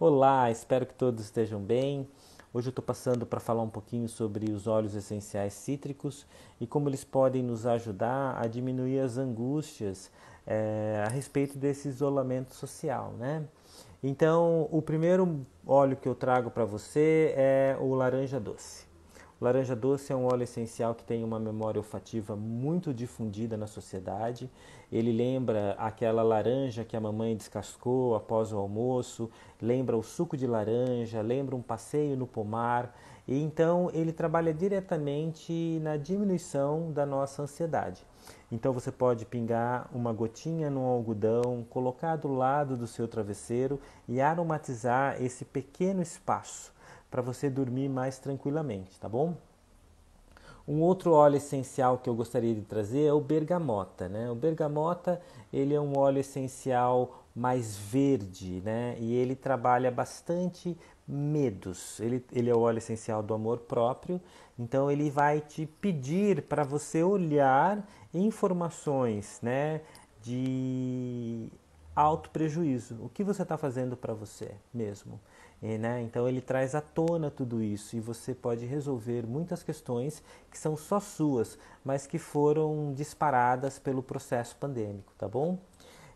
Olá, espero que todos estejam bem. Hoje eu estou passando para falar um pouquinho sobre os óleos essenciais cítricos e como eles podem nos ajudar a diminuir as angústias é, a respeito desse isolamento social, né? Então, o primeiro óleo que eu trago para você é o laranja doce. Laranja doce é um óleo essencial que tem uma memória olfativa muito difundida na sociedade. Ele lembra aquela laranja que a mamãe descascou após o almoço, lembra o suco de laranja, lembra um passeio no pomar. E então ele trabalha diretamente na diminuição da nossa ansiedade. Então você pode pingar uma gotinha no algodão, colocar do lado do seu travesseiro e aromatizar esse pequeno espaço para você dormir mais tranquilamente, tá bom? Um outro óleo essencial que eu gostaria de trazer é o bergamota, né? O bergamota, ele é um óleo essencial mais verde, né? E ele trabalha bastante medos. Ele, ele é o óleo essencial do amor próprio, então ele vai te pedir para você olhar informações, né? De alto prejuízo. O que você está fazendo para você mesmo? né? Então ele traz à tona tudo isso e você pode resolver muitas questões que são só suas, mas que foram disparadas pelo processo pandêmico, tá bom?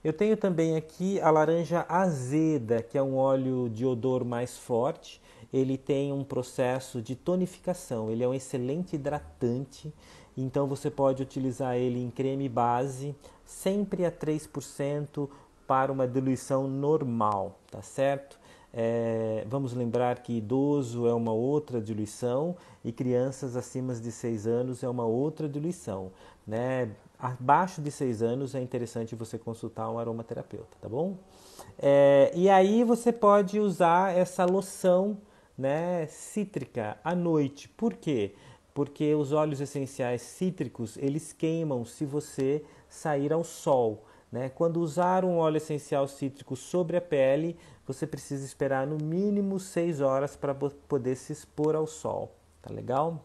Eu tenho também aqui a laranja azeda, que é um óleo de odor mais forte. Ele tem um processo de tonificação, ele é um excelente hidratante, então você pode utilizar ele em creme base, sempre a 3% para uma diluição normal, tá certo? É, vamos lembrar que idoso é uma outra diluição e crianças acima de 6 anos é uma outra diluição. Né? Abaixo de 6 anos é interessante você consultar um aromaterapeuta, tá bom? É, e aí você pode usar essa loção né, cítrica à noite. Por quê? Porque os óleos essenciais cítricos, eles queimam se você sair ao sol. Né? Quando usar um óleo essencial cítrico sobre a pele, você precisa esperar no mínimo 6 horas para poder se expor ao sol. Tá legal?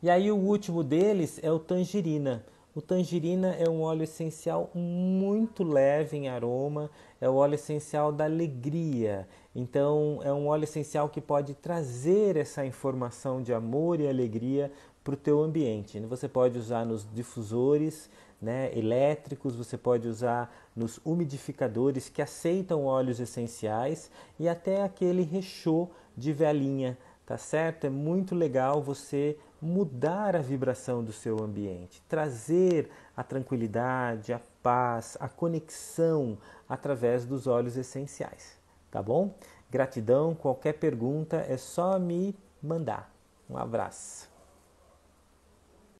E aí o último deles é o tangerina. O tangerina é um óleo essencial muito leve em aroma, é o óleo essencial da alegria. Então, é um óleo essencial que pode trazer essa informação de amor e alegria para o teu ambiente. Você pode usar nos difusores né, elétricos, você pode usar nos umidificadores que aceitam óleos essenciais e até aquele rechô de velinha tá certo? É muito legal você mudar a vibração do seu ambiente, trazer a tranquilidade, a paz, a conexão através dos olhos essenciais, tá bom? Gratidão, qualquer pergunta é só me mandar. Um abraço.